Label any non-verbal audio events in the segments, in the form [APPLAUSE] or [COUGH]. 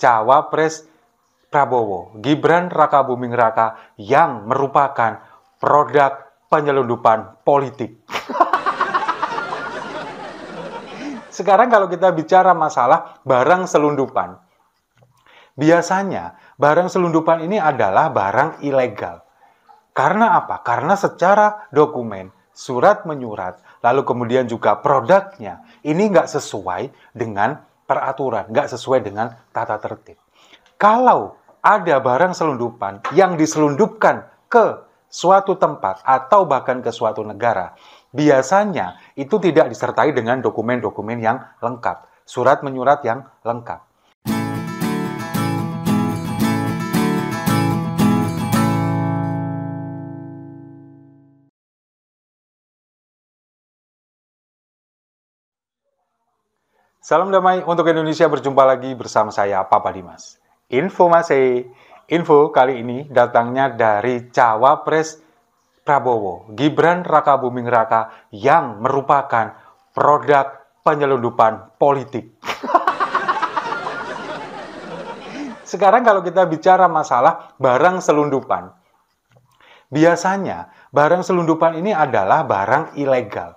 cawapres Prabowo Gibran Raka Buming Raka yang merupakan produk penyelundupan politik. [LAUGHS] Sekarang kalau kita bicara masalah barang selundupan, biasanya barang selundupan ini adalah barang ilegal. Karena apa? Karena secara dokumen, surat menyurat, lalu kemudian juga produknya, ini nggak sesuai dengan peraturan, nggak sesuai dengan tata tertib. Kalau ada barang selundupan yang diselundupkan ke suatu tempat atau bahkan ke suatu negara, biasanya itu tidak disertai dengan dokumen-dokumen yang lengkap, surat menyurat yang lengkap. Salam damai untuk Indonesia berjumpa lagi bersama saya Papa Dimas. Info masih, Info kali ini datangnya dari Cawapres Prabowo, Gibran Raka Buming Raka yang merupakan produk penyelundupan politik. [LAUGHS] Sekarang kalau kita bicara masalah barang selundupan, biasanya barang selundupan ini adalah barang ilegal.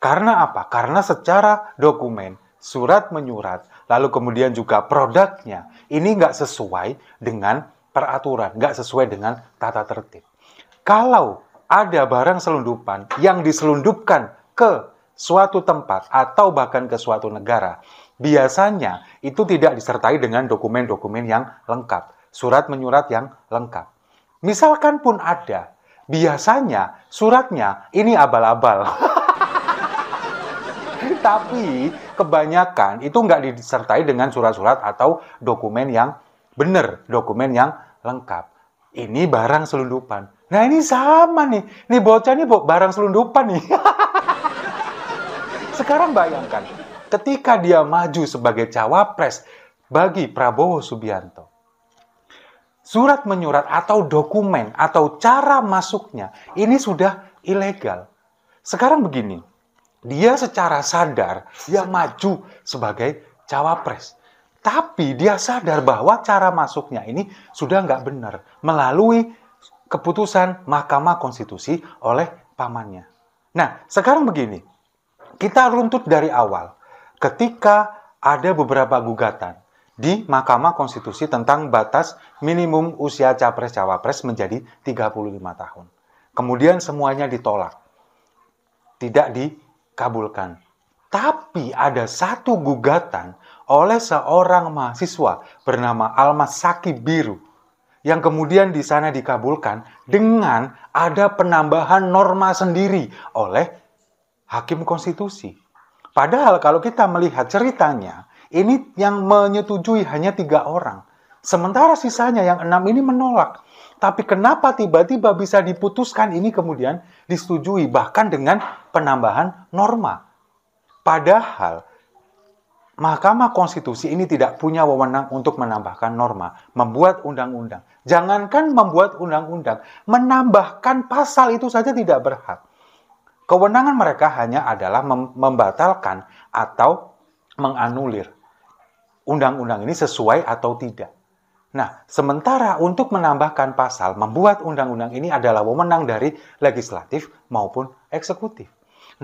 Karena apa? Karena secara dokumen surat menyurat, lalu kemudian juga produknya, ini nggak sesuai dengan peraturan, nggak sesuai dengan tata tertib. Kalau ada barang selundupan yang diselundupkan ke suatu tempat atau bahkan ke suatu negara, biasanya itu tidak disertai dengan dokumen-dokumen yang lengkap, surat menyurat yang lengkap. Misalkan pun ada, biasanya suratnya ini abal-abal. [LAUGHS] Tapi kebanyakan itu nggak disertai dengan surat-surat atau dokumen yang benar, dokumen yang lengkap. Ini barang selundupan. Nah ini sama nih, nih bocah ini barang selundupan nih. [LAUGHS] Sekarang bayangkan, ketika dia maju sebagai cawapres bagi Prabowo Subianto, surat menyurat atau dokumen atau cara masuknya ini sudah ilegal. Sekarang begini, dia secara sadar dia maju sebagai cawapres. Tapi dia sadar bahwa cara masuknya ini sudah nggak benar melalui keputusan Mahkamah Konstitusi oleh pamannya. Nah, sekarang begini, kita runtut dari awal. Ketika ada beberapa gugatan di Mahkamah Konstitusi tentang batas minimum usia capres-cawapres menjadi 35 tahun. Kemudian semuanya ditolak. Tidak di kabulkan. Tapi ada satu gugatan oleh seorang mahasiswa bernama Almas Saki Biru yang kemudian di sana dikabulkan dengan ada penambahan norma sendiri oleh hakim konstitusi. Padahal kalau kita melihat ceritanya, ini yang menyetujui hanya tiga orang. Sementara sisanya yang enam ini menolak. Tapi kenapa tiba-tiba bisa diputuskan ini kemudian disetujui bahkan dengan penambahan norma? Padahal Mahkamah Konstitusi ini tidak punya wewenang untuk menambahkan norma, membuat undang-undang. Jangankan membuat undang-undang, menambahkan pasal itu saja tidak berhak. Kewenangan mereka hanya adalah mem membatalkan atau menganulir undang-undang ini sesuai atau tidak. Nah, sementara untuk menambahkan pasal, membuat undang-undang ini adalah wewenang dari legislatif maupun eksekutif.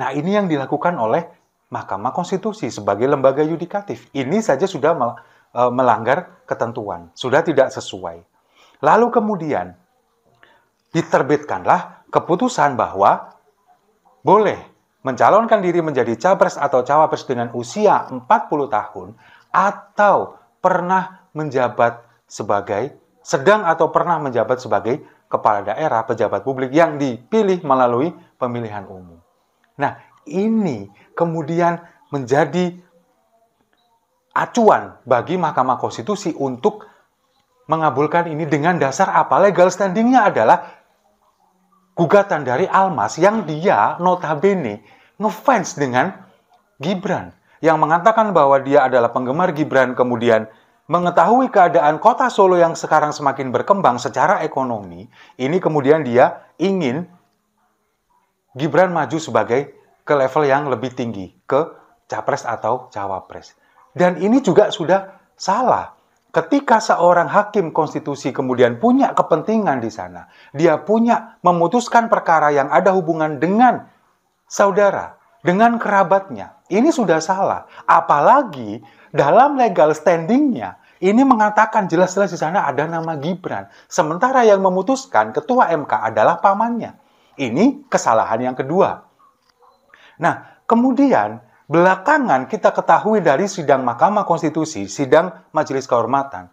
Nah, ini yang dilakukan oleh Mahkamah Konstitusi sebagai lembaga yudikatif. Ini saja sudah e, melanggar ketentuan, sudah tidak sesuai. Lalu kemudian diterbitkanlah keputusan bahwa boleh mencalonkan diri menjadi capres atau cawapres dengan usia 40 tahun atau pernah menjabat sebagai sedang atau pernah menjabat sebagai kepala daerah, pejabat publik yang dipilih melalui pemilihan umum. Nah, ini kemudian menjadi acuan bagi Mahkamah Konstitusi untuk mengabulkan ini dengan dasar apa? Legal standingnya adalah gugatan dari Almas yang dia notabene ngefans dengan Gibran yang mengatakan bahwa dia adalah penggemar Gibran kemudian mengetahui keadaan kota Solo yang sekarang semakin berkembang secara ekonomi, ini kemudian dia ingin Gibran maju sebagai ke level yang lebih tinggi, ke capres atau cawapres. Dan ini juga sudah salah. Ketika seorang hakim konstitusi kemudian punya kepentingan di sana, dia punya memutuskan perkara yang ada hubungan dengan saudara, dengan kerabatnya, ini sudah salah. Apalagi dalam legal standingnya, ini mengatakan jelas-jelas di sana ada nama Gibran. Sementara yang memutuskan ketua MK adalah pamannya. Ini kesalahan yang kedua. Nah, kemudian belakangan kita ketahui dari sidang Mahkamah Konstitusi, sidang Majelis Kehormatan,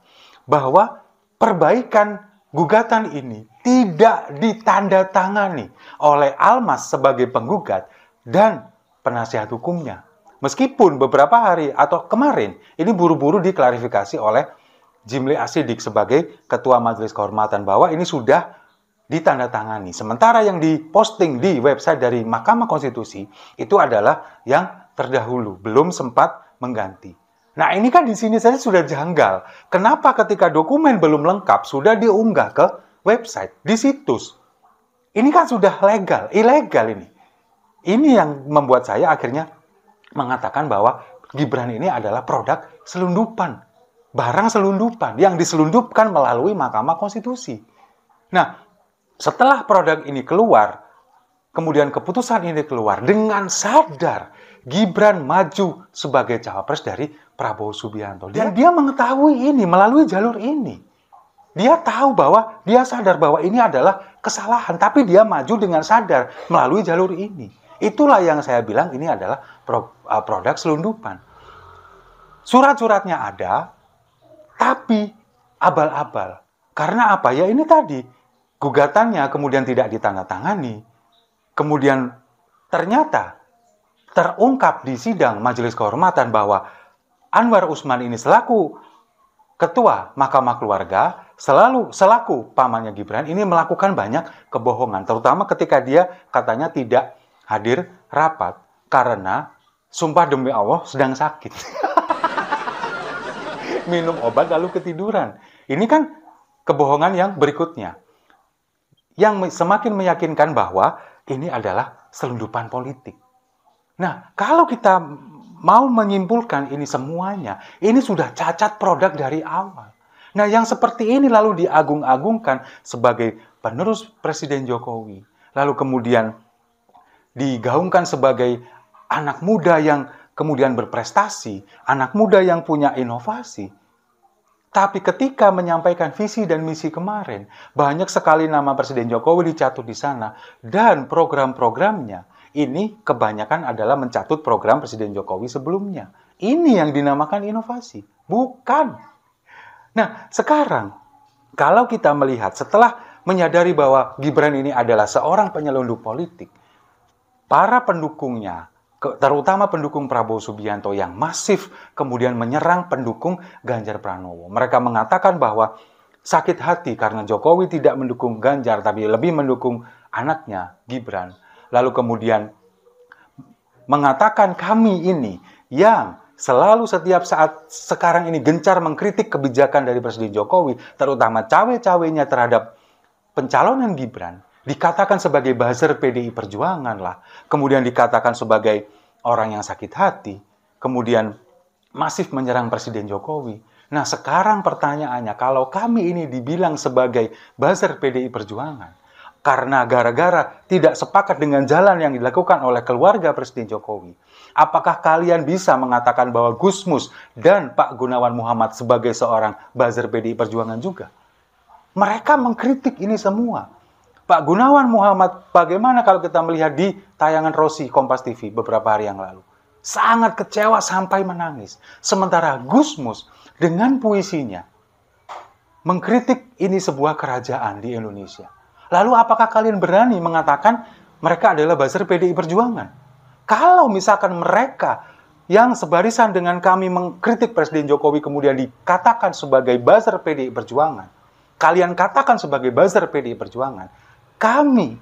bahwa perbaikan gugatan ini tidak ditandatangani oleh Almas sebagai penggugat dan penasihat hukumnya. Meskipun beberapa hari atau kemarin ini buru-buru diklarifikasi oleh Jimli Asidik sebagai Ketua Majelis Kehormatan bahwa ini sudah ditandatangani. Sementara yang diposting di website dari Mahkamah Konstitusi itu adalah yang terdahulu, belum sempat mengganti. Nah ini kan di sini saya sudah janggal. Kenapa ketika dokumen belum lengkap sudah diunggah ke website, di situs? Ini kan sudah legal, ilegal ini. Ini yang membuat saya akhirnya mengatakan bahwa Gibran ini adalah produk selundupan. Barang selundupan yang diselundupkan melalui Mahkamah Konstitusi. Nah, setelah produk ini keluar, kemudian keputusan ini keluar dengan sadar Gibran maju sebagai cawapres dari Prabowo Subianto. Dan ya. dia mengetahui ini melalui jalur ini. Dia tahu bahwa dia sadar bahwa ini adalah kesalahan, tapi dia maju dengan sadar melalui jalur ini. Itulah yang saya bilang ini adalah eh, produk selundupan. Surat-suratnya ada, tapi abal-abal. Karena apa? Ya ini tadi, gugatannya kemudian tidak ditandatangani. Kemudian ternyata terungkap di sidang majelis kehormatan bahwa Anwar Usman ini selaku ketua Mahkamah Keluarga selalu selaku pamannya Gibran ini melakukan banyak kebohongan terutama ketika dia katanya tidak hadir rapat karena sumpah demi Allah sedang sakit. [LAUGHS] Minum obat lalu ketiduran. Ini kan kebohongan yang berikutnya. Yang semakin meyakinkan bahwa ini adalah selundupan politik. Nah, kalau kita mau menyimpulkan ini semuanya, ini sudah cacat produk dari awal. Nah, yang seperti ini lalu diagung-agungkan sebagai penerus Presiden Jokowi. Lalu kemudian digaungkan sebagai anak muda yang kemudian berprestasi, anak muda yang punya inovasi. Tapi ketika menyampaikan visi dan misi kemarin, banyak sekali nama Presiden Jokowi dicatut di sana dan program-programnya ini kebanyakan adalah mencatut program Presiden Jokowi sebelumnya. Ini yang dinamakan inovasi, bukan. Nah, sekarang kalau kita melihat setelah menyadari bahwa Gibran ini adalah seorang penyelundup politik, para pendukungnya, terutama pendukung Prabowo Subianto yang masif kemudian menyerang pendukung Ganjar Pranowo. Mereka mengatakan bahwa sakit hati karena Jokowi tidak mendukung Ganjar tapi lebih mendukung anaknya Gibran. Lalu kemudian mengatakan kami ini yang selalu setiap saat sekarang ini gencar mengkritik kebijakan dari Presiden Jokowi, terutama cawe-cawenya terhadap pencalonan Gibran, dikatakan sebagai buzzer PDI Perjuangan lah, kemudian dikatakan sebagai orang yang sakit hati, kemudian masif menyerang Presiden Jokowi. Nah sekarang pertanyaannya, kalau kami ini dibilang sebagai buzzer PDI Perjuangan, karena gara-gara tidak sepakat dengan jalan yang dilakukan oleh keluarga Presiden Jokowi. Apakah kalian bisa mengatakan bahwa Gusmus dan Pak Gunawan Muhammad sebagai seorang buzzer PDI Perjuangan juga? Mereka mengkritik ini semua. Pak Gunawan Muhammad, bagaimana kalau kita melihat di tayangan Rosi Kompas TV beberapa hari yang lalu? Sangat kecewa sampai menangis. Sementara Gusmus dengan puisinya mengkritik ini sebuah kerajaan di Indonesia. Lalu apakah kalian berani mengatakan mereka adalah buzzer PDI Perjuangan? Kalau misalkan mereka yang sebarisan dengan kami mengkritik Presiden Jokowi kemudian dikatakan sebagai buzzer PDI Perjuangan, kalian katakan sebagai buzzer PDI Perjuangan, kami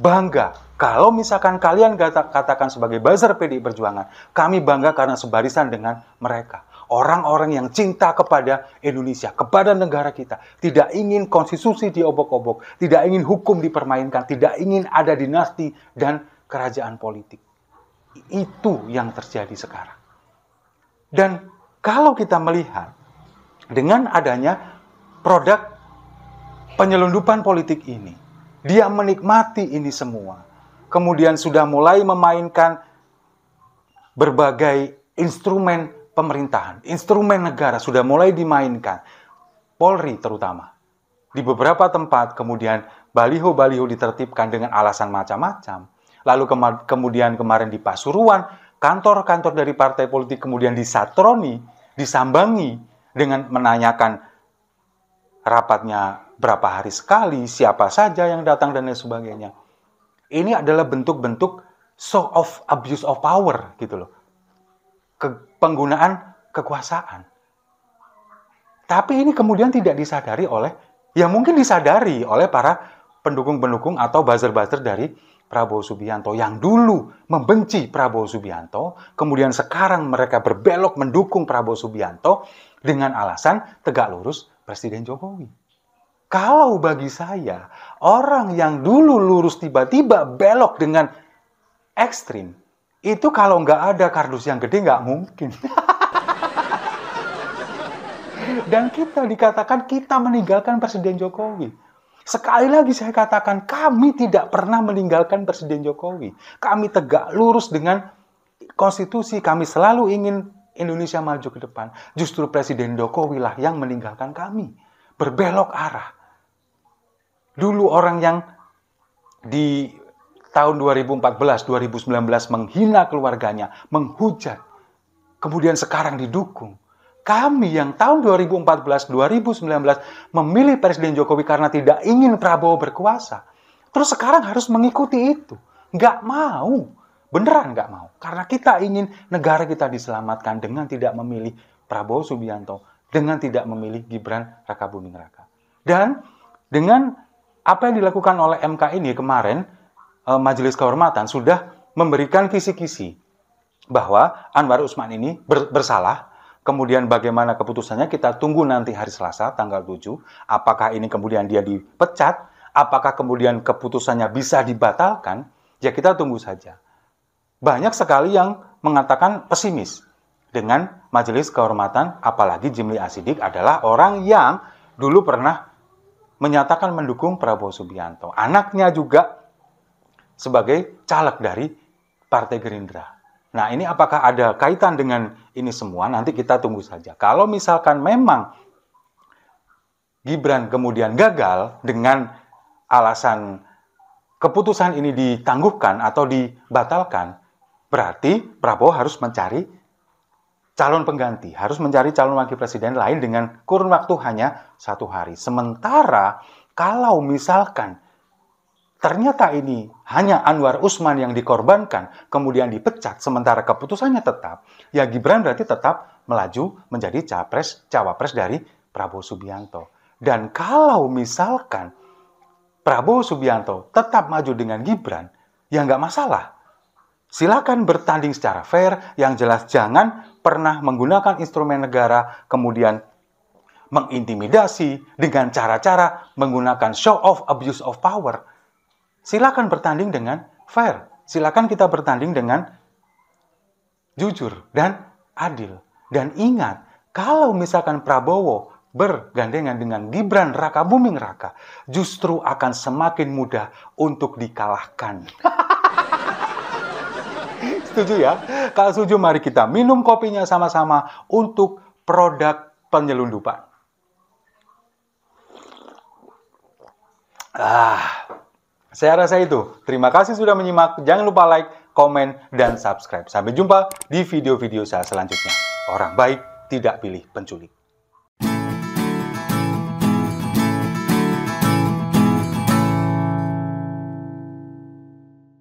bangga kalau misalkan kalian katakan sebagai buzzer PDI Perjuangan, kami bangga karena sebarisan dengan mereka. Orang-orang yang cinta kepada Indonesia, kepada negara kita. Tidak ingin konstitusi diobok-obok, tidak ingin hukum dipermainkan, tidak ingin ada dinasti dan kerajaan politik. Itu yang terjadi sekarang. Dan kalau kita melihat dengan adanya produk penyelundupan politik ini, dia menikmati ini semua. Kemudian sudah mulai memainkan berbagai instrumen pemerintahan, instrumen negara sudah mulai dimainkan. Polri terutama. Di beberapa tempat kemudian baliho-baliho ditertibkan dengan alasan macam-macam. Lalu kema kemudian kemarin di Pasuruan, kantor-kantor dari partai politik kemudian disatroni, disambangi dengan menanyakan rapatnya berapa hari sekali, siapa saja yang datang dan lain sebagainya. Ini adalah bentuk-bentuk show of abuse of power gitu loh. Ke penggunaan kekuasaan. Tapi ini kemudian tidak disadari oleh, ya mungkin disadari oleh para pendukung-pendukung atau buzzer-buzzer dari Prabowo Subianto yang dulu membenci Prabowo Subianto, kemudian sekarang mereka berbelok mendukung Prabowo Subianto dengan alasan tegak lurus Presiden Jokowi. Kalau bagi saya, orang yang dulu lurus tiba-tiba belok dengan ekstrim, itu kalau nggak ada kardus yang gede nggak mungkin. [LAUGHS] Dan kita dikatakan kita meninggalkan Presiden Jokowi. Sekali lagi saya katakan, kami tidak pernah meninggalkan Presiden Jokowi. Kami tegak lurus dengan konstitusi, kami selalu ingin Indonesia maju ke depan, justru Presiden Jokowi lah yang meninggalkan kami. Berbelok arah. Dulu orang yang di tahun 2014-2019 menghina keluarganya, menghujat, kemudian sekarang didukung. Kami yang tahun 2014-2019 memilih Presiden Jokowi karena tidak ingin Prabowo berkuasa. Terus sekarang harus mengikuti itu. Nggak mau beneran nggak mau. Karena kita ingin negara kita diselamatkan dengan tidak memilih Prabowo Subianto, dengan tidak memilih Gibran Raka Buming Raka. Dan dengan apa yang dilakukan oleh MK ini kemarin, eh, Majelis Kehormatan sudah memberikan kisi-kisi bahwa Anwar Usman ini bersalah, kemudian bagaimana keputusannya kita tunggu nanti hari Selasa tanggal 7, apakah ini kemudian dia dipecat, apakah kemudian keputusannya bisa dibatalkan, ya kita tunggu saja banyak sekali yang mengatakan pesimis dengan majelis kehormatan, apalagi Jimli Asidik adalah orang yang dulu pernah menyatakan mendukung Prabowo Subianto. Anaknya juga sebagai caleg dari Partai Gerindra. Nah, ini apakah ada kaitan dengan ini semua? Nanti kita tunggu saja. Kalau misalkan memang Gibran kemudian gagal dengan alasan keputusan ini ditangguhkan atau dibatalkan, Berarti Prabowo harus mencari calon pengganti, harus mencari calon wakil presiden lain dengan kurun waktu hanya satu hari. Sementara kalau misalkan ternyata ini hanya Anwar Usman yang dikorbankan, kemudian dipecat, sementara keputusannya tetap, ya Gibran berarti tetap melaju menjadi capres, cawapres dari Prabowo Subianto. Dan kalau misalkan Prabowo Subianto tetap maju dengan Gibran, ya nggak masalah Silakan bertanding secara fair, yang jelas jangan pernah menggunakan instrumen negara kemudian mengintimidasi dengan cara-cara menggunakan show of abuse of power. Silakan bertanding dengan fair. Silakan kita bertanding dengan jujur dan adil. Dan ingat, kalau misalkan Prabowo bergandengan dengan Gibran Raka Buming Raka, justru akan semakin mudah untuk dikalahkan. [LAUGHS] setuju ya? Kalau setuju mari kita minum kopinya sama-sama untuk produk penyelundupan. Ah, saya rasa itu. Terima kasih sudah menyimak. Jangan lupa like, komen, dan subscribe. Sampai jumpa di video-video saya selanjutnya. Orang baik tidak pilih penculik.